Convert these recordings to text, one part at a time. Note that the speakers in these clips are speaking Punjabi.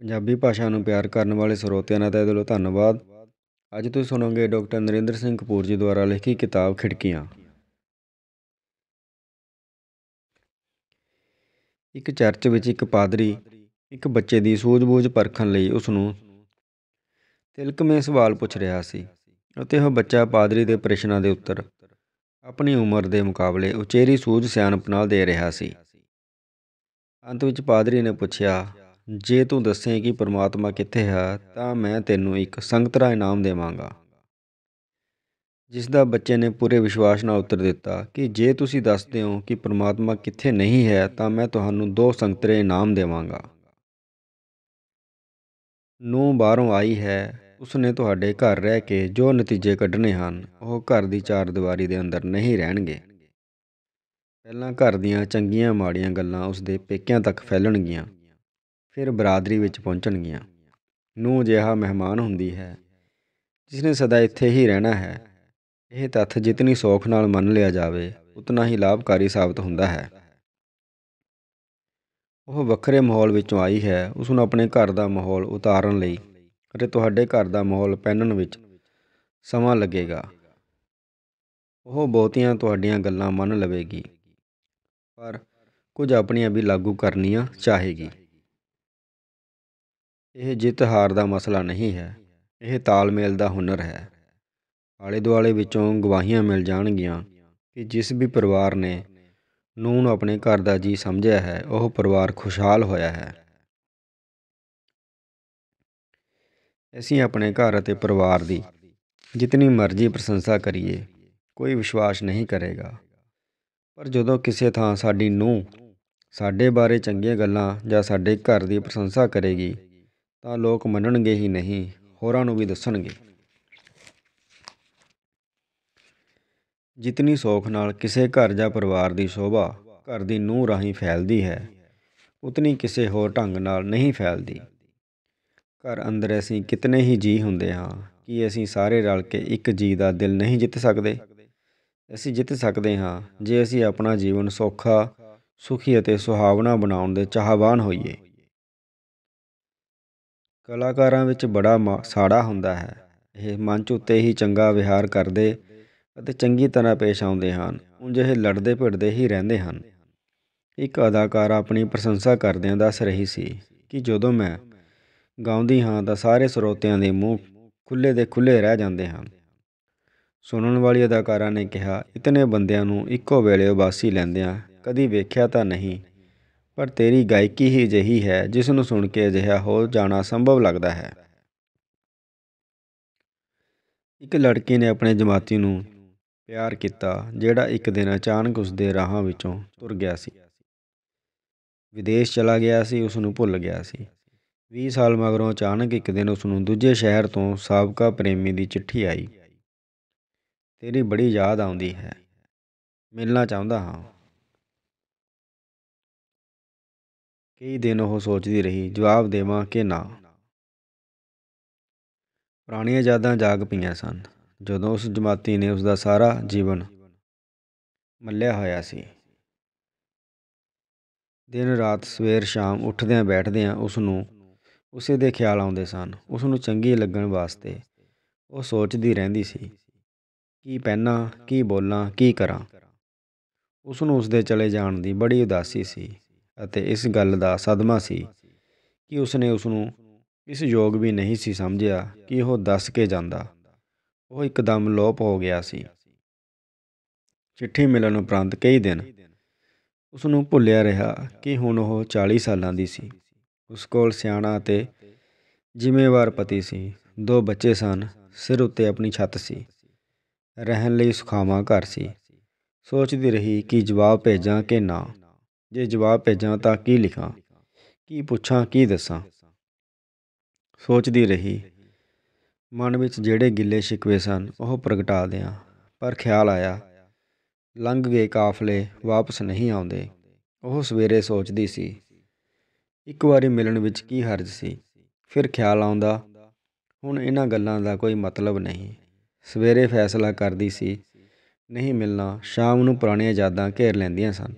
ਪੰਜਾਬੀ ਭਾਸ਼ਾ ਨੂੰ ਪਿਆਰ ਕਰਨ ਵਾਲੇ ਸਰੋਤਿਆਂ ਦਾ ਤਹਿ ਦਿਲੋਂ ਧੰਨਵਾਦ ਅੱਜ ਤੁਸੀਂ ਸੁਣੋਗੇ ਡਾਕਟਰ ਨਰਿੰਦਰ ਸਿੰਘ ਕਪੂਰ ਜੀ ਦੁਆਰਾ ਲਿਖੀ ਕਿਤਾਬ ਖਿੜਕੀਆਂ ਇੱਕ ਚਰਚ ਵਿੱਚ ਇੱਕ ਪਾਦਰੀ ਇੱਕ ਬੱਚੇ ਦੀ ਸੂਝ-ਬੂਝ ਪਰਖਣ ਲਈ ਉਸ ਨੂੰ ਤਿਲਕਮੇ ਸਵਾਲ ਪੁੱਛ ਰਿਹਾ ਸੀ ਅਤੇ ਉਹ ਬੱਚਾ ਪਾਦਰੀ ਦੇ ਪ੍ਰਸ਼ਨਾਂ ਦੇ ਉੱਤਰ ਆਪਣੀ ਉਮਰ ਦੇ ਮੁਕਾਬਲੇ ਉਚੇਰੀ ਸੂਝ ਸਿਆਣਪ ਨਾਲ ਦੇ ਰਿਹਾ ਸੀ ਅੰਤ ਵਿੱਚ ਪਾਦਰੀ ਨੇ ਪੁੱਛਿਆ ਜੇ ਤੂੰ ਦੱਸੇ ਕਿ ਪਰਮਾਤਮਾ ਕਿੱਥੇ ਹੈ ਤਾਂ ਮੈਂ ਤੈਨੂੰ ਇੱਕ ਸੰਗਤਰਾ ਇਨਾਮ ਦੇਵਾਂਗਾ ਜਿਸ ਦਾ ਬੱਚੇ ਨੇ ਪੂਰੇ ਵਿਸ਼ਵਾਸ ਨਾਲ ਉੱਤਰ ਦਿੱਤਾ ਕਿ ਜੇ ਤੁਸੀਂ ਦੱਸਦੇ ਹੋ ਕਿ ਪਰਮਾਤਮਾ ਕਿੱਥੇ ਨਹੀਂ ਹੈ ਤਾਂ ਮੈਂ ਤੁਹਾਨੂੰ ਦੋ ਸੰਗਤਰੇ ਇਨਾਮ ਦੇਵਾਂਗਾ ਨੂੰ ਬਾਹਰੋਂ ਆਈ ਹੈ ਉਸਨੇ ਤੁਹਾਡੇ ਘਰ ਰਹਿ ਕੇ ਜੋ ਨਤੀਜੇ ਕੱਢਣੇ ਹਨ ਉਹ ਘਰ ਦੀ ਚਾਰ ਦੀਵਾਰੀ ਦੇ ਅੰਦਰ ਨਹੀਂ ਰਹਿਣਗੇ ਪਹਿਲਾਂ ਘਰ ਦੀਆਂ ਚੰਗੀਆਂ ਮਾੜੀਆਂ ਗੱਲਾਂ ਉਸਦੇ ਪੇਕਿਆਂ ਤੱਕ ਫੈਲਣਗੀਆਂ ਫਿਰ ਬਰਾਦਰੀ ਵਿੱਚ ਪਹੁੰਚਣਗੀਆਂ ਨੂੰ ਜਿਹਾ ਮਹਿਮਾਨ ਹੁੰਦੀ ਹੈ ਜਿਸ ਨੇ ਸਦਾ ਇੱਥੇ ਹੀ ਰਹਿਣਾ ਹੈ ਇਹ ਤੱਥ ਜਿਤਨੀ ਸੌਖ ਨਾਲ ਮੰਨ ਲਿਆ ਜਾਵੇ ਉਤਨਾ ਹੀ ਲਾਭਕਾਰੀ ਸਾਬਤ ਹੁੰਦਾ ਹੈ ਉਹ ਵੱਖਰੇ ਮਾਹੌਲ ਵਿੱਚੋਂ ਆਈ ਹੈ ਉਸ ਨੂੰ ਆਪਣੇ ਘਰ ਦਾ ਮਾਹੌਲ ਉਤਾਰਨ ਲਈ ਅਤੇ ਤੁਹਾਡੇ ਘਰ ਦਾ ਮਾਹੌਲ ਪੈਨਣ ਵਿੱਚ ਸਮਾਂ ਲੱਗੇਗਾ ਉਹ ਬਹੁਤੀਆਂ ਤੁਹਾਡੀਆਂ ਗੱਲਾਂ ਮੰਨ ਲਵੇਗੀ ਪਰ ਕੁਝ ਆਪਣੀਆਂ ਵੀ ਲਾਗੂ ਕਰਨੀਆਂ ਚਾਹੇਗੀ ਇਹ ਜਿੱਤ ਹਾਰ ਦਾ ਮਸਲਾ ਨਹੀਂ ਹੈ ਇਹ ਤਾਲਮੇਲ ਦਾ ਹੁਨਰ ਹੈ ਆਲੇ ਦੁਆਲੇ ਵਿੱਚੋਂ ਗਵਾਹੀਆਂ ਮਿਲ ਜਾਣਗੀਆਂ ਕਿ ਜਿਸ ਵੀ ਪਰਿਵਾਰ ਨੇ ਨੂਨ ਆਪਣੇ ਘਰ ਦਾ ਜੀ ਸਮਝਿਆ ਹੈ ਉਹ ਪਰਿਵਾਰ ਖੁਸ਼ਹਾਲ ਹੋਇਆ ਹੈ ਅਸੀਂ ਆਪਣੇ ਘਰ ਅਤੇ ਪਰਿਵਾਰ ਦੀ ਜਿੰਨੀ ਮਰਜ਼ੀ ਪ੍ਰਸ਼ੰਸਾ ਕਰੀਏ ਕੋਈ ਵਿਸ਼ਵਾਸ ਨਹੀਂ ਕਰੇਗਾ ਪਰ ਜਦੋਂ ਕਿਸੇ ਥਾਂ ਸਾਡੀ ਨੂੰ ਸਾਡੇ ਬਾਰੇ ਚੰਗੀਆਂ ਗੱਲਾਂ ਜਾਂ ਸਾਡੇ ਘਰ ਦੀ ਪ੍ਰਸ਼ੰਸਾ ਕਰੇਗੀ ਤਾਂ ਲੋਕ ਮੰਨਣਗੇ ਹੀ ਨਹੀਂ ਹੋਰਾਂ ਨੂੰ ਵੀ ਦੱਸਣਗੇ ਜਿਤਨੀ ਸੋਖ ਨਾਲ ਕਿਸੇ ਘਰ ਜਾਂ ਪਰਿਵਾਰ ਦੀ ਸ਼ੋਭਾ ਘਰ ਦੀ ਨੂੰਹ ਰਾਹੀਂ ਫੈਲਦੀ ਹੈ ਉਤਨੀ ਕਿਸੇ ਹੋਰ ਢੰਗ ਨਾਲ ਨਹੀਂ ਫੈਲਦੀ ਘਰ ਅੰਦਰ ਅਸੀਂ ਕਿਤਨੇ ਹੀ ਜੀ ਹੁੰਦੇ ਹਾਂ ਕਿ ਅਸੀਂ ਸਾਰੇ ਰਲ ਕੇ ਇੱਕ ਜੀ ਦਾ ਦਿਲ ਨਹੀਂ ਜਿੱਤ ਸਕਦੇ ਅਸੀਂ ਜਿੱਤ ਸਕਦੇ ਹਾਂ ਜੇ ਅਸੀਂ ਆਪਣਾ ਜੀਵਨ ਸੌਖਾ ਸੁਖੀ ਅਤੇ ਸੁਹਾਵਣਾ ਬਣਾਉਣ ਦੇ ਚਾਹਵਾਨ ਹੋਈਏ ਕਲਾਕਾਰਾਂ ਵਿੱਚ ਬੜਾ ਸਾੜਾ ਹੁੰਦਾ ਹੈ ਇਹ ਮੰਚ ਉੱਤੇ ਹੀ ਚੰਗਾ ਵਿਹਾਰ ਕਰਦੇ ਅਤੇ ਚੰਗੀ ਤਰ੍ਹਾਂ ਪੇਸ਼ ਆਉਂਦੇ ਹਨ ਉਂਝ ਇਹ ਲੜਦੇ ਭਿੜਦੇ ਹੀ ਰਹਿੰਦੇ ਹਨ ਇੱਕ ਅਦਾਕਾਰ ਆਪਣੀ ਪ੍ਰਸ਼ੰਸਾ ਕਰਦਿਆਂ ਦੱਸ ਰਹੀ ਸੀ ਕਿ ਜਦੋਂ ਮੈਂ ਗਾਉਂਦੀ ਹਾਂ ਤਾਂ ਸਾਰੇ ਸਰੋਤਿਆਂ ਦੇ ਮੂੰਹ ਖੁੱਲੇ ਦੇ ਖੁੱਲੇ ਰਹਿ ਜਾਂਦੇ ਹਨ ਸੁਣਨ ਵਾਲੀ ਅਦਾਕਾਰਾ ਨੇ ਕਿਹਾ ਇਤਨੇ ਬੰਦਿਆਂ ਨੂੰ ਇੱਕੋ ਵੇਲੇ ਉਬਾਸੀ ਲੈਂਦਿਆਂ ਕਦੀ ਵੇਖਿਆ ਤਾਂ ਨਹੀਂ ਪਰ ਤੇਰੀ ਗਾਇਕੀ ਹੀ ਅਜਿਹੀ ਹੈ ਜਿਸ ਨੂੰ ਸੁਣ ਕੇ ਅਜਿਹਾ ਹੋ ਜਾਣਾ ਸੰਭਵ ਲੱਗਦਾ ਹੈ ਇੱਕ ਲੜਕੀ ਨੇ ਆਪਣੇ ਜਮਾਤੀ ਨੂੰ ਪਿਆਰ ਕੀਤਾ ਜਿਹੜਾ ਇੱਕ ਦਿਨ ਅਚਾਨਕ ਉਸ ਦੇ ਰਾਹਾਂ ਵਿੱਚੋਂ ਤੁਰ ਗਿਆ ਸੀ ਵਿਦੇਸ਼ ਚਲਾ ਗਿਆ ਸੀ ਉਸ ਨੂੰ ਭੁੱਲ ਗਿਆ ਸੀ 20 ਸਾਲ ਮਗਰੋਂ ਅਚਾਨਕ ਇੱਕ ਦਿਨ ਉਸ ਨੂੰ ਦੂਜੇ ਸ਼ਹਿਰ ਤੋਂ ਸਾਬਕਾ ਪ੍ਰੇਮੀ ਦੀ ਚਿੱਠੀ ਆਈ ਤੇਰੀ ਬੜੀ ਯਾਦ ਆਉਂਦੀ ਹੈ ਮਿਲਣਾ ਚਾਹੁੰਦਾ ਹਾਂ ਕਈ ਦਿਨ ਉਹ ਸੋਚਦੀ ਰਹੀ ਜਵਾਬ ਦੇਵਾਂ ਕਿ ਨਾ ਪੁਰਾਣੀਆਂ ਯਾਦਾਂ ਜਾਗ ਪਈਆਂ ਸਨ ਜਦੋਂ ਉਸ ਜਮਾਤੀ ਨੇ ਉਸ ਦਾ ਸਾਰਾ ਜੀਵਨ ਮੱਲਿਆ ਹੋਇਆ ਸੀ ਦਿਨ ਰਾਤ ਸਵੇਰ ਸ਼ਾਮ ਉੱਠਦਿਆਂ ਬੈਠਦਿਆਂ ਉਸ ਨੂੰ ਉਸੇ ਦੇ ਖਿਆਲ ਆਉਂਦੇ ਸਨ ਉਸ ਨੂੰ ਚੰਗੀ ਲੱਗਣ ਵਾਸਤੇ ਉਹ ਸੋਚਦੀ ਰਹਿੰਦੀ ਸੀ ਕੀ ਪਹਿਨਾਂ ਕੀ ਬੋਲਾਂ ਕੀ ਕਰਾਂ ਉਸ ਨੂੰ ਉਸ ਦੇ ਚਲੇ ਜਾਣ ਦੀ ਬੜੀ ਉਦਾਸੀ ਸੀ ਅਤੇ ਇਸ ਗੱਲ ਦਾ ਸਦਮਾ ਸੀ ਕਿ ਉਸਨੇ ਉਸ ਨੂੰ ਇਸ ਯੋਗ ਵੀ ਨਹੀਂ ਸੀ ਸਮਝਿਆ ਕਿ ਉਹ ਦੱਸ ਕੇ ਜਾਂਦਾ ਉਹ ਇੱਕਦਮ ਲੋਪ ਹੋ ਗਿਆ ਸੀ ਚਿੱਠੀ ਮਿਲਣ ਉਪਰੰਤ ਕਈ ਦਿਨ ਉਸ ਨੂੰ ਭੁੱਲਿਆ ਰਿਹਾ ਕਿ ਹੁਣ ਉਹ 40 ਸਾਲਾਂ ਦੀ ਸੀ ਉਸ ਕੋਲ ਸਿਆਣਾ ਅਤੇ ਜ਼ਿੰਮੇਵਾਰ ਪਤੀ ਸੀ ਦੋ ਬੱਚੇ ਸਨ ਸਿਰ ਉੱਤੇ ਆਪਣੀ ਛੱਤ ਸੀ ਰਹਿਣ ਲਈ ਸੁਖਾਵਾਂ ਘਰ ਸੀ ਸੋਚਦੀ ਰਹੀ ਕਿ ਜਵਾਬ ਭੇਜਾਂ ਕਿ ਨਾ ਜੇ ਜਵਾਬ ਭੇਜਾਂ ਤਾਂ ਕੀ ਲਿਖਾਂ ਕੀ ਪੁੱਛਾਂ ਕੀ ਦੱਸਾਂ ਸੋਚਦੀ ਰਹੀ ਮਨ ਵਿੱਚ ਜਿਹੜੇ ਗਿੱਲੇ ਸ਼ਿਕਵੇ ਸਨ ਉਹ ਪ੍ਰਗਟਾ ਦਿਆਂ ਪਰ ਖਿਆਲ ਆਇਆ ਲੰਘ ਗਏ ਕਾਫਲੇ ਵਾਪਸ ਨਹੀਂ ਆਉਂਦੇ ਉਹ ਸਵੇਰੇ ਸੋਚਦੀ ਸੀ ਇੱਕ ਵਾਰੀ ਮਿਲਣ ਵਿੱਚ ਕੀ ਹਰਜ ਸੀ ਫਿਰ ਖਿਆਲ ਆਉਂਦਾ ਹੁਣ ਇਹਨਾਂ ਗੱਲਾਂ ਦਾ ਕੋਈ ਮਤਲਬ ਨਹੀਂ ਸਵੇਰੇ ਫੈਸਲਾ ਕਰਦੀ ਸੀ ਨਹੀਂ ਮਿਲਣਾ ਸ਼ਾਮ ਨੂੰ ਪੁਰਾਣੀਆਂ ਯਾਦਾਂ ਘੇਰ ਲੈਂਦੀਆਂ ਸਨ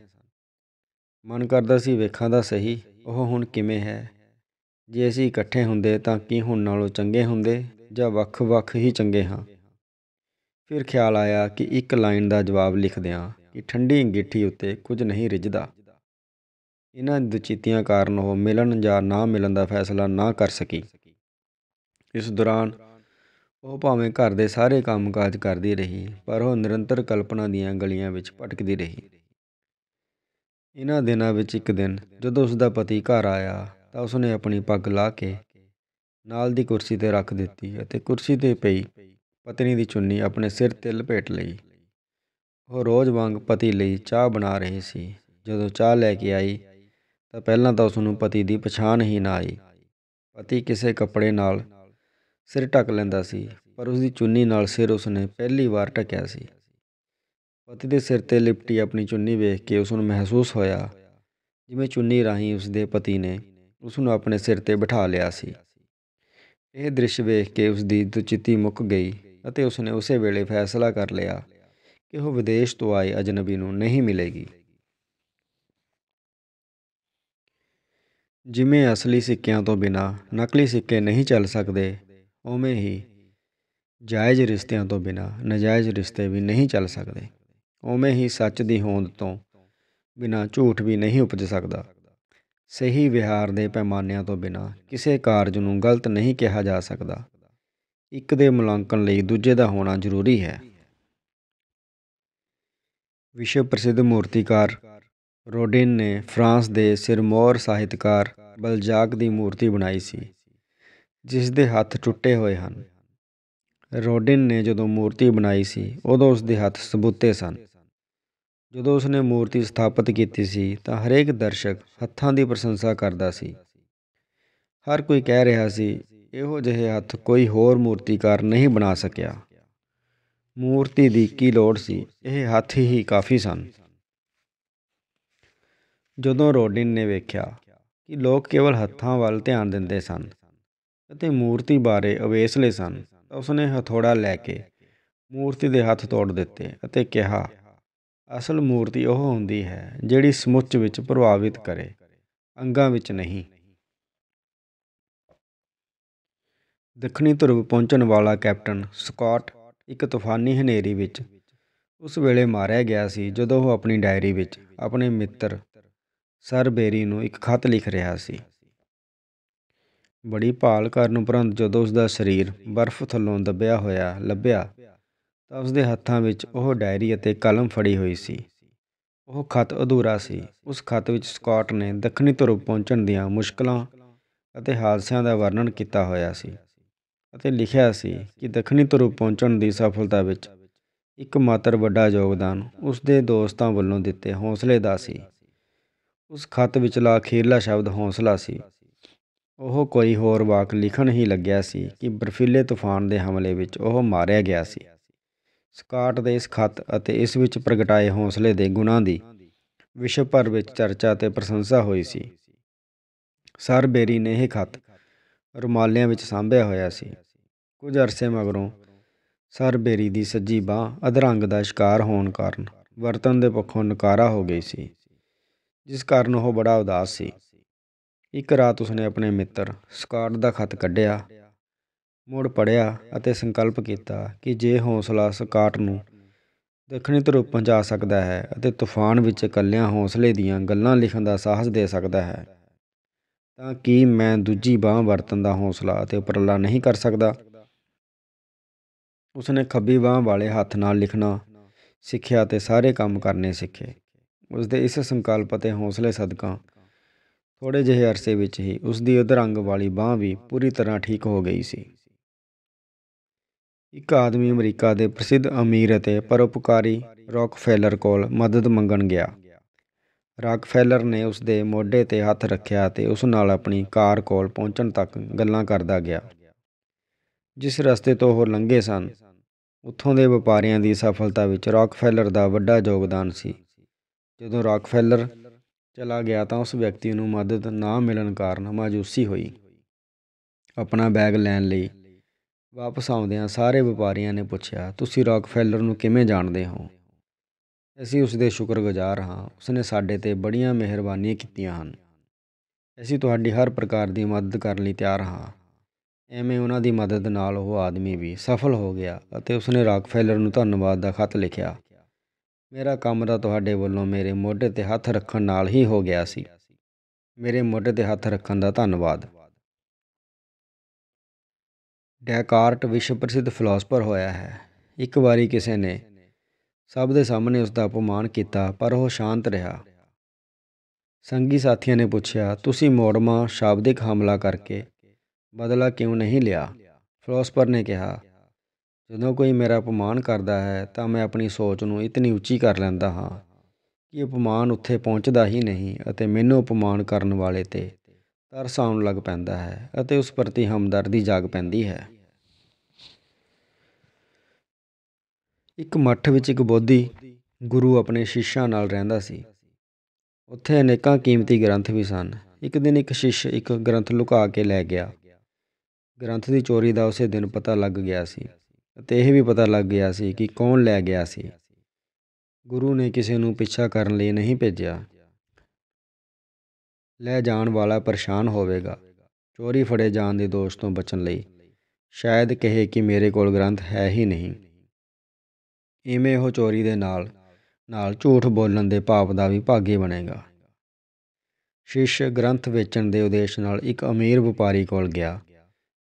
ਮਨ ਕਰਦਾ ਸੀ ਵੇਖਾਂ ਦਾ ਸਹੀ ਉਹ ਹੁਣ ਕਿਵੇਂ ਹੈ ਜੇ ਅਸੀਂ ਇਕੱਠੇ ਹੁੰਦੇ ਤਾਂ ਕੀ ਹੁਣ ਨਾਲੋਂ ਚੰਗੇ ਹੁੰਦੇ ਜਾਂ ਵੱਖ-ਵੱਖ ਹੀ ਚੰਗੇ ਹਾਂ ਫਿਰ ਖਿਆਲ ਆਇਆ ਕਿ ਇੱਕ ਲਾਈਨ ਦਾ ਜਵਾਬ ਲਿਖ ਦਿਆਂ ਕਿ ਠੰਡੀ ਅੰਗੀਠੀ ਉੱਤੇ ਕੁਝ ਨਹੀਂ ਰਿਜਦਾ ਇਹਨਾਂ ਦੁਚਿੱਤੀਆਂ ਕਾਰਨ ਉਹ ਮਿਲਣ ਜਾਂ ਨਾ ਮਿਲਣ ਦਾ ਫੈਸਲਾ ਨਾ ਕਰ ਸਕੀ ਇਸ ਦੌਰਾਨ ਉਹ ਭਾਵੇਂ ਘਰ ਦੇ ਸਾਰੇ ਕੰਮਕਾਜ ਕਰਦੀ ਰਹੀ ਪਰ ਉਹ ਨਿਰੰਤਰ ਕਲਪਨਾ ਦੀਆਂ ਗਲੀਆਂ ਵਿੱਚ ਭਟਕਦੀ ਰਹੀ ਇਹਨਾਂ ਦਿਨਾਂ ਵਿੱਚ ਇੱਕ ਦਿਨ ਜਦੋਂ ਉਸ ਦਾ ਪਤੀ ਘਰ ਆਇਆ ਤਾਂ ਉਸ ਨੇ ਆਪਣੀ ਪੱਗ ਲਾ ਕੇ ਨਾਲ ਦੀ ਕੁਰਸੀ ਤੇ ਰੱਖ ਦਿੱਤੀ ਅਤੇ ਕੁਰਸੀ ਤੇ ਪਈ ਪਤਨੀ ਦੀ ਚੁੰਨੀ ਆਪਣੇ ਸਿਰ ਤੇ ਲਪੇਟ ਲਈ ਉਹ ਰੋਜ਼ ਵਾਂਗ ਪਤੀ ਲਈ ਚਾਹ ਬਣਾ ਰਹੀ ਸੀ ਜਦੋਂ ਚਾਹ ਲੈ ਕੇ ਆਈ ਤਾਂ ਪਹਿਲਾਂ ਤਾਂ ਉਸ ਨੂੰ ਪਤੀ ਦੀ ਪਛਾਣ ਹੀ ਨਾ ਆਈ ਪਤੀ ਕਿਸੇ ਕੱਪੜੇ ਨਾਲ ਸਿਰ ਢੱਕ ਲੈਂਦਾ ਸੀ ਪਰ ਉਸ ਦੀ ਚੁੰਨੀ ਨਾਲ ਸਿਰ ਉਸ ਨੇ ਪਹਿਲੀ ਵਾਰ ਢੱਕਿਆ ਸੀ ਪਤੀ ਦੇ ਸਿਰ ਤੇ ਲਿਪਟੀ ਆਪਣੀ ਚੁੰਨੀ ਵੇਖ ਕੇ ਉਸ ਨੂੰ ਮਹਿਸੂਸ ਹੋਇਆ ਜਿਵੇਂ ਚੁੰਨੀ ਰਾਹੀਂ ਉਸ ਦੇ ਪਤੀ ਨੇ ਉਸ ਨੂੰ ਆਪਣੇ ਸਿਰ ਤੇ ਬਿਠਾ ਲਿਆ ਸੀ ਇਹ ਦ੍ਰਿਸ਼ ਵੇਖ ਕੇ ਉਸ ਦੀ ਦੁਚਿੱਤੀ ਮੁੱਕ ਗਈ ਅਤੇ ਉਸ ਨੇ ਉਸੇ ਵੇਲੇ ਫੈਸਲਾ ਕਰ ਲਿਆ ਕਿ ਉਹ ਵਿਦੇਸ਼ ਤੋਂ ਆਏ ਅਜਨਬੀ ਨੂੰ ਨਹੀਂ ਮਿਲੇਗੀ ਜਿਵੇਂ ਅਸਲੀ ਸਿੱਕਿਆਂ ਤੋਂ ਬਿਨਾ ਨਕਲੀ ਸਿੱਕੇ ਨਹੀਂ ਚੱਲ ਸਕਦੇ ਉਵੇਂ ਹੀ ਜਾਇਜ਼ ਰਿਸ਼ਤਿਆਂ ਤੋਂ ਬਿਨਾ ਨਜਾਇਜ਼ ਰਿਸ਼ਤੇ ਵੀ ਨਹੀਂ ਚੱਲ ਸਕਦੇ ਉਵੇਂ ਹੀ ਸੱਚ ਦੀ ਹੋਂਦ ਤੋਂ ਬਿਨਾਂ ਝੂਠ ਵੀ ਨਹੀਂ ਉਪਜ ਸਕਦਾ ਸਹੀ ਵਿਹਾਰ ਦੇ ਪੈਮਾਨਿਆਂ ਤੋਂ ਬਿਨਾਂ ਕਿਸੇ ਕਾਰਜ ਨੂੰ ਗਲਤ ਨਹੀਂ ਕਿਹਾ ਜਾ ਸਕਦਾ ਇੱਕ ਦੇ ਮੁਲਾਂਕਣ ਲਈ ਦੂਜੇ ਦਾ ਹੋਣਾ ਜ਼ਰੂਰੀ ਹੈ ਵਿਸ਼ਵ ਪ੍ਰਸਿੱਧ ਮੂਰਤੀਕਾਰ ਰੋਡਿਨ ਨੇ ਫਰਾਂਸ ਦੇ ਸਿਰਮੌਰ ਸਾਹਿਤਕਾਰ ਬਲਜਾਕ ਦੀ ਮੂਰਤੀ ਬਣਾਈ ਸੀ ਜਿਸ ਦੇ ਹੱਥ ਟੁੱਟੇ ਹੋਏ ਹਨ ਰੋਡਿਨ ਨੇ ਜਦੋਂ ਮੂਰਤੀ ਬਣਾਈ ਸੀ ਉਦੋਂ ਉਸ ਦੇ ਹੱਥ ਸਬੂਤੇ ਸਨ ਜਦੋਂ ਉਸ ਨੇ ਮੂਰਤੀ ਸਥਾਪਿਤ ਕੀਤੀ ਸੀ ਤਾਂ ਹਰੇਕ ਦਰਸ਼ਕ ਹੱਥਾਂ ਦੀ ਪ੍ਰਸ਼ੰਸਾ ਕਰਦਾ ਸੀ ਹਰ ਕੋਈ ਕਹਿ ਰਿਹਾ ਸੀ ਇਹੋ ਜਿਹੇ ਹੱਥ ਕੋਈ ਹੋਰ ਮੂਰਤੀਕਾਰ ਨਹੀਂ ਬਣਾ ਸਕਿਆ ਮੂਰਤੀ ਦੀ ਕੀ ਲੋੜ ਸੀ ਇਹ ਹੱਥ ਹੀ ਕਾਫੀ ਸਨ ਜਦੋਂ ਰੋਡਿਨ ਨੇ ਵੇਖਿਆ ਕਿ ਲੋਕ ਕੇਵਲ ਹੱਥਾਂ ਵੱਲ ਧਿਆਨ ਦਿੰਦੇ ਸਨ ਅਤੇ ਮੂਰਤੀ ਬਾਰੇ ਅਵੇਸਲੇ ਸਨ ਉਸਨੇ ਹਥੋੜਾ ਲੈ ਕੇ ਮੂਰਤੀ ਦੇ ਹੱਥ ਤੋੜ ਦਿੱਤੇ ਅਤੇ ਕਿਹਾ ਅਸਲ ਮੂਰਤੀ ਉਹ ਹੁੰਦੀ ਹੈ ਜਿਹੜੀ ਸਮੁੱਚ ਵਿੱਚ ਪ੍ਰਭਾਵਿਤ ਕਰੇ ਅੰਗਾਂ ਵਿੱਚ ਨਹੀਂ ਦੱਖਣੀ ਧਰਵ ਪਹੁੰਚਣ ਵਾਲਾ ਕੈਪਟਨ ਸਕਾਟ ਇੱਕ ਤੂਫਾਨੀ ਹਨੇਰੀ ਵਿੱਚ ਉਸ ਵੇਲੇ ਮਾਰਿਆ ਗਿਆ ਸੀ ਜਦੋਂ ਉਹ ਆਪਣੀ ਡਾਇਰੀ ਵਿੱਚ ਆਪਣੇ ਮਿੱਤਰ ਸਰ ਬੇਰੀ ਨੂੰ ਇੱਕ ਖੱਤ ਲਿਖ ਰਿਹਾ ਸੀ ਬੜੀ ਭਾਲ ਕਰਨ ਉਪਰੰਤ ਜਦੋਂ ਉਸ ਦਾ ਸਰੀਰ ਬਰਫ਼ ਥੱਲੋਂ ਦੱਬਿਆ ਹੋਇਆ ਲੱਭਿਆ ਤਾਂ ਉਸ ਦੇ ਹੱਥਾਂ ਵਿੱਚ ਉਹ ਡਾਇਰੀ ਅਤੇ ਕਲਮ ਫੜੀ ਹੋਈ ਸੀ ਉਹ ਖਤ ਅਧੂਰਾ ਸੀ ਉਸ ਖਤ ਵਿੱਚ ਸਕਾਟ ਨੇ ਦੱਖਣੀ ਧਰੁਵ ਪਹੁੰਚਣ ਦੀਆਂ ਮੁਸ਼ਕਲਾਂ ਅਤੇ ਹਾਦਸਿਆਂ ਦਾ ਵਰਣਨ ਕੀਤਾ ਹੋਇਆ ਸੀ ਅਤੇ ਲਿਖਿਆ ਸੀ ਕਿ ਦੱਖਣੀ ਧਰੁਵ ਪਹੁੰਚਣ ਦੀ ਸਫਲਤਾ ਵਿੱਚ ਇੱਕ ਮਾਤਰ ਵੱਡਾ ਯੋਗਦਾਨ ਉਸ ਦੇ ਦੋਸਤਾਂ ਵੱਲੋਂ ਦਿੱਤੇ ਹੌਸਲੇ ਦਾ ਸੀ ਉਸ ਖਤ ਵਿੱਚ ਲਾਖੇਲਾ ਸ਼ਬਦ ਹੌਸਲਾ ਸੀ ਉਹ ਕੋਈ ਹੋਰ ਵਾਕ ਲਿਖਣ ਹੀ ਲੱਗਿਆ ਸੀ ਕਿ ਬਰਫੀਲੇ ਤੂਫਾਨ ਦੇ ਹਮਲੇ ਵਿੱਚ ਉਹ ਮਾਰਿਆ ਗਿਆ ਸੀ ਸਕਾਟ ਦੇ ਇਸ ਖਤ ਅਤੇ ਇਸ ਵਿੱਚ ਪ੍ਰਗਟਾਏ ਹੌਸਲੇ ਦੇ ਗੁਣਾਂ ਦੀ ਵਿਸ਼ਵ ਭਰ ਵਿੱਚ ਚਰਚਾ ਤੇ ਪ੍ਰਸ਼ੰਸਾ ਹੋਈ ਸੀ ਸਰ ਬੇਰੀ ਨੇ ਇਹ ਖਤ ਰੁਮਾਲਿਆਂ ਵਿੱਚ ਸਾਂਭਿਆ ਹੋਇਆ ਸੀ ਕੁਝ ਅਰਸੇ ਮਗਰੋਂ ਸਰ ਬੇਰੀ ਦੀ ਸੱਜੀ ਬਾਹ ਅਧਰੰਗ ਦਾ ਸ਼ਿਕਾਰ ਹੋਣ ਕਾਰਨ ਵਰਤਨ ਦੇ ਪੱਖੋਂ ਨਕਾਰਾ ਹੋ ਗਈ ਸੀ ਜਿਸ ਕਾਰਨ ਉਹ ਬੜਾ ਉਦਾਸ ਸੀ ਇੱਕ ਰਾਤ ਉਸਨੇ ਆਪਣੇ ਮਿੱਤਰ ਸਕਾਟ ਦਾ ਖਤ ਕੱਢਿਆ ਮੋੜ ਪੜਿਆ ਅਤੇ ਸੰਕਲਪ ਕੀਤਾ ਕਿ ਜੇ ਹੌਸਲਾ ਸਕਾਟ ਨੂੰ ਦੱਖਣੀ ਧਰੂਪ ਪਹੁੰਚਾ ਸਕਦਾ ਹੈ ਅਤੇ ਤੂਫਾਨ ਵਿੱਚ ਇਕੱਲਿਆਂ ਹੌਸਲੇ ਦੀਆਂ ਗੱਲਾਂ ਲਿਖਣ ਦਾ ਸਾਹਸ ਦੇ ਸਕਦਾ ਹੈ ਤਾਂ ਕੀ ਮੈਂ ਦੂਜੀ ਬਾਹ ਵਰਤਨ ਦਾ ਹੌਸਲਾ ਅਤੇ ਉਪਰਲਾ ਨਹੀਂ ਕਰ ਸਕਦਾ ਉਸਨੇ ਖੱਬੀ ਬਾਹ ਵਾਲੇ ਹੱਥ ਨਾਲ ਲਿਖਣਾ ਸਿੱਖਿਆ ਤੇ ਸਾਰੇ ਕੰਮ ਕਰਨੇ ਸਿੱਖੇ ਉਸਦੇ ਇਸ ਸੰਕਲਪ ਅਤੇ ਹੌਸਲੇ ਸਦਕਾ ਥੋੜੇ ਜਿਹੇ ਅਰਸੇ ਵਿੱਚ ਹੀ ਉਸ ਦੀ ਉਧਰੰਗ ਵਾਲੀ ਬਾਹ ਵੀ ਪੂਰੀ ਤਰ੍ਹਾਂ ਠੀਕ ਹੋ ਗਈ ਸੀ ਇੱਕ ਆਦਮੀ ਅਮਰੀਕਾ ਦੇ ਪ੍ਰਸਿੱਧ ਅਮੀਰ ਅਤੇ ਪਰਉਪਕਾਰੀ ਰੌਕਫੈਲਰ ਕੋਲ ਮਦਦ ਮੰਗਣ ਗਿਆ ਰਾਕਫੈਲਰ ਨੇ ਉਸ ਦੇ ਮੋਢੇ ਤੇ ਹੱਥ ਰੱਖਿਆ ਤੇ ਉਸ ਨਾਲ ਆਪਣੀ ਕਾਰ ਕੋਲ ਪਹੁੰਚਣ ਤੱਕ ਗੱਲਾਂ ਕਰਦਾ ਗਿਆ ਜਿਸ ਰਸਤੇ ਤੋਂ ਉਹ ਲੰਘੇ ਸਨ ਉੱਥੋਂ ਦੇ ਵਪਾਰੀਆਂ ਦੀ ਸਫਲਤਾ ਵਿੱਚ ਰਾਕਫੈਲਰ ਦਾ ਵੱਡਾ ਯੋਗਦਾਨ ਸੀ ਜਦੋਂ ਰਾਕਫੈਲਰ ਚਲਾ ਗਿਆ ਤਾਂ ਉਸ ਵਿਅਕਤੀ ਨੂੰ ਮਦਦ ਨਾ ਮਿਲਣ ਕਾਰਨ ਮਾਯੂਸੀ ਹੋਈ ਆਪਣਾ ਬੈਗ ਲੈਣ ਲਈ ਵਾਪਸ ਆਉਂਦਿਆਂ ਸਾਰੇ ਵਪਾਰੀਆਂ ਨੇ ਪੁੱਛਿਆ ਤੁਸੀਂ ਰੌਕਫੈਲਰ ਨੂੰ ਕਿਵੇਂ ਜਾਣਦੇ ਹੋ ਅਸੀਂ ਉਸ ਦੇ ਸ਼ੁਕਰਗੁਜ਼ਾਰ ਹਾਂ ਉਸ ਨੇ ਸਾਡੇ ਤੇ ਬੜੀਆਂ ਮਿਹਰਬਾਨੀਆਂ ਕੀਤੀਆਂ ਹਨ ਅਸੀਂ ਤੁਹਾਡੀ ਹਰ ਪ੍ਰਕਾਰ ਦੀ ਮਦਦ ਕਰਨ ਲਈ ਤਿਆਰ ਹਾਂ ਐਵੇਂ ਉਹਨਾਂ ਦੀ ਮਦਦ ਨਾਲ ਉਹ ਆਦਮੀ ਵੀ ਸਫਲ ਹੋ ਗਿਆ ਅਤੇ ਉਸ ਨੇ ਰਾਕਫੈਲਰ ਨੂੰ ਧੰਨਵਾਦ ਦਾ ਖਤ ਲਿਖਿਆ ਮੇਰਾ ਕੰਮ ਤਾਂ ਤੁਹਾਡੇ ਵੱਲੋਂ ਮੇਰੇ ਮੋਢੇ 'ਤੇ ਹੱਥ ਰੱਖਣ ਨਾਲ ਹੀ ਹੋ ਗਿਆ ਸੀ ਮੇਰੇ ਮੋਢੇ 'ਤੇ ਹੱਥ ਰੱਖਣ ਦਾ ਧੰਨਵਾਦ ਡੈਕਾਰਟ ਵਿਸ਼ਵ ਪ੍ਰਸਿੱਧ ਫਿਲਾਸਫਰ ਹੋਇਆ ਹੈ ਇੱਕ ਵਾਰੀ ਕਿਸੇ ਨੇ ਸਭ ਦੇ ਸਾਹਮਣੇ ਉਸ ਦਾ ਅਪਮਾਨ ਕੀਤਾ ਪਰ ਉਹ ਸ਼ਾਂਤ ਰਿਹਾ ਸੰਗੀ ਸਾਥੀਆਂ ਨੇ ਪੁੱਛਿਆ ਤੁਸੀਂ ਮੋੜਮਾ ਸ਼ਾਬਦਿਕ ਹਮਲਾ ਕਰਕੇ ਬਦਲਾ ਕਿਉਂ ਨਹੀਂ ਲਿਆ ਫਿਲਾਸਫਰ ਨੇ ਕਿਹਾ ਜਦੋਂ ਕੋਈ ਮੇਰਾ ਅਪਮਾਨ ਕਰਦਾ ਹੈ ਤਾਂ ਮੈਂ ਆਪਣੀ ਸੋਚ ਨੂੰ ਇਤਨੀ ਉੱਚੀ ਕਰ ਲੈਂਦਾ ਹਾਂ ਕਿ ਅਪਮਾਨ ਉੱਥੇ ਪਹੁੰਚਦਾ ਹੀ ਨਹੀਂ ਅਤੇ ਮੈਨੂੰ ਅਪਮਾਨ ਕਰਨ ਵਾਲੇ 'ਤੇ ਤਰਸ ਆਉਣ ਲੱਗ ਪੈਂਦਾ ਹੈ ਅਤੇ ਉਸ ਪ੍ਰਤੀ ਹਮਦਰਦੀ ਜਾਗ ਪੈਂਦੀ ਹੈ ਇੱਕ ਮੱਠ ਵਿੱਚ ਇੱਕ ਬੋਧੀ ਗੁਰੂ ਆਪਣੇ ਸ਼ਿਸ਼ਾਂ ਨਾਲ ਰਹਿੰਦਾ ਸੀ ਉੱਥੇ ਅਨੇਕਾਂ ਕੀਮਤੀ ਗ੍ਰੰਥ ਵੀ ਸਨ ਇੱਕ ਦਿਨ ਇੱਕ ਸ਼ਿਸ਼ ਇੱਕ ਗ੍ਰੰਥ ਲੁਕਾ ਕੇ ਲੈ ਗਿਆ ਗ੍ਰੰਥ ਦੀ ਚੋਰੀ ਦਾ ਉਸੇ ਦਿਨ ਪਤਾ ਲੱਗ ਗਿਆ ਸੀ ਅਤੇ ਇਹ ਵੀ ਪਤਾ ਲੱਗ ਗਿਆ ਸੀ ਕਿ ਕੌਣ ਲੈ ਗਿਆ ਸੀ ਗੁਰੂ ਨੇ ਕਿਸੇ ਨੂੰ ਪਿੱਛਾ ਕਰਨ ਲਈ ਨਹੀਂ ਭੇਜਿਆ ਲੈ ਜਾਣ ਵਾਲਾ ਪਰੇਸ਼ਾਨ ਹੋਵੇਗਾ ਚੋਰੀ ਫੜੇ ਜਾਣ ਦੇ ਦੋਸ਼ ਤੋਂ ਬਚਣ ਲਈ ਸ਼ਾਇਦ ਕਹੇ ਕਿ ਮੇਰੇ ਕੋਲ ਗ੍ਰੰਥ ਹੈ ਹੀ ਨਹੀਂ ਇਵੇਂ ਉਹ ਚੋਰੀ ਦੇ ਨਾਲ ਨਾਲ ਝੂਠ ਬੋਲਣ ਦੇ ਪਾਪ ਦਾ ਵੀ ਭਾਗੀ ਬਣੇਗਾ ਸ਼ਿਸ਼ ਗ੍ਰੰਥ ਵੇਚਣ ਦੇ ਉਦੇਸ਼ ਨਾਲ ਇੱਕ ਅਮੀਰ ਵਪਾਰੀ ਕੋਲ ਗਿਆ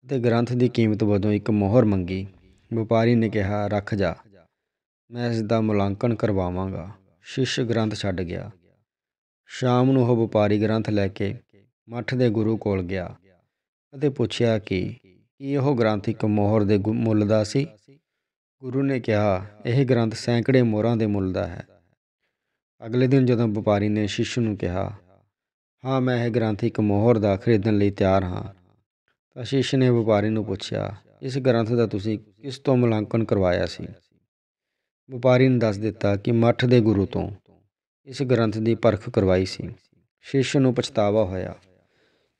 ਤੇ ਗ੍ਰੰਥ ਦੀ ਕੀਮਤ ਵਜੋਂ ਇੱਕ ਮੋਹਰ ਮੰਗੀ ਵਪਾਰੀ ਨੇ ਕਿਹਾ ਰੱਖ ਜਾ ਮੈਂ ਇਸ ਦਾ ਮੁਲਾਂਕਣ ਕਰਵਾਵਾਂਗਾ ਸ਼ਿਸ਼ ਗ੍ਰੰਥ ਛੱਡ ਗਿਆ ਸ਼ਾਮ ਨੂੰ ਉਹ ਵਪਾਰੀ ਗ੍ਰੰਥ ਲੈ ਕੇ ਮੱਠ ਦੇ ਗੁਰੂ ਕੋਲ ਗਿਆ ਅਤੇ ਪੁੱਛਿਆ ਕਿ ਕੀ ਉਹ ਗ੍ਰੰਥ ਇੱਕ ਮੋਹਰ ਦੇ ਮੁੱਲ ਦਾ ਸੀ ਗੁਰੂ ਨੇ ਕਿਹਾ ਇਹ ਗ੍ਰੰਥ ਸੈਂਕੜੇ ਮੋਹਰਾਂ ਦੇ ਮੁੱਲ ਦਾ ਹੈ ਅਗਲੇ ਦਿਨ ਜਦੋਂ ਵਪਾਰੀ ਨੇ ਸ਼ਿਸ਼ ਨੂੰ ਕਿਹਾ ਹਾਂ ਮੈਂ ਇਹ ਗ੍ਰੰਥ ਇੱਕ ਮੋਹਰ ਦਾ ਖਰੀਦਣ ਲਈ ਤਿਆਰ ਹਾਂ ਤਾਂ ਸ਼ਿਸ਼ ਨੇ ਵਪਾਰੀ ਨੂੰ ਪੁੱਛਿਆ ਇਸ ਗ੍ਰੰਥ ਦਾ ਤੁਸੀਂ ਕਿਸ ਤੋਂ ਮੁਲਾਂਕਣ ਕਰਵਾਇਆ ਸੀ ਵਪਾਰੀ ਨੇ ਦੱਸ ਦਿੱਤਾ ਕਿ ਮੱਠ ਦੇ ਗੁਰੂ ਤੋਂ ਇਸ ਗ੍ਰੰਥ ਦੀ ਪਰਖ ਕਰਵਾਈ ਸੀ ਸ਼ਿਸ਼ ਨੂੰ ਪਛਤਾਵਾ ਹੋਇਆ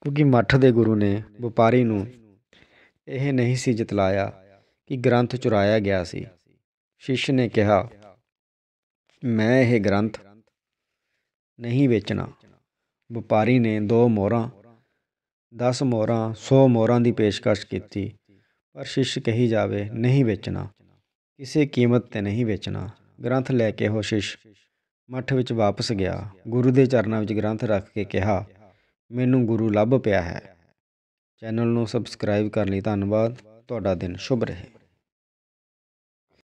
ਕਿਉਂਕਿ ਮੱਠ ਦੇ ਗੁਰੂ ਨੇ ਵਪਾਰੀ ਨੂੰ ਇਹ ਨਹੀਂ ਸੀ ਜਤਲਾਇਆ ਕਿ ਗ੍ਰੰਥ ਚੁਰਾਇਆ ਗਿਆ ਸੀ ਸ਼ਿਸ਼ ਨੇ ਕਿਹਾ ਮੈਂ ਇਹ ਗ੍ਰੰਥ ਨਹੀਂ ਵੇਚਣਾ ਵਪਾਰੀ ਨੇ ਦੋ ਮੋਹਰਾਂ 10 ਮੋਹਰਾਂ 100 ਮੋਹਰਾਂ ਦੀ ਪੇਸ਼ਕਸ਼ ਕੀਤੀ ਪਰ ਸ਼ਿਸ਼ ਕਹੀ ਜਾਵੇ ਨਹੀਂ ਵੇਚਣਾ ਕਿਸੇ ਕੀਮਤ ਤੇ ਨਹੀਂ ਵੇਚਣਾ ਗ੍ਰੰਥ ਲੈ ਕੇ ਉਹ ਸ਼ਿਸ਼ ਮੱਠ ਵਿੱਚ ਵਾਪਸ ਗਿਆ ਗੁਰੂ ਦੇ ਚਰਨਾਂ ਵਿੱਚ ਗ੍ਰੰਥ ਰੱਖ ਕੇ ਕਿਹਾ ਮੈਨੂੰ ਗੁਰੂ ਲੱਭ ਪਿਆ ਹੈ ਚੈਨਲ ਨੂੰ ਸਬਸਕ੍ਰਾਈਬ ਕਰਨ ਲਈ ਧੰਨਵਾਦ ਤੁਹਾਡਾ ਦਿਨ ਸ਼ੁਭ ਰਹੇ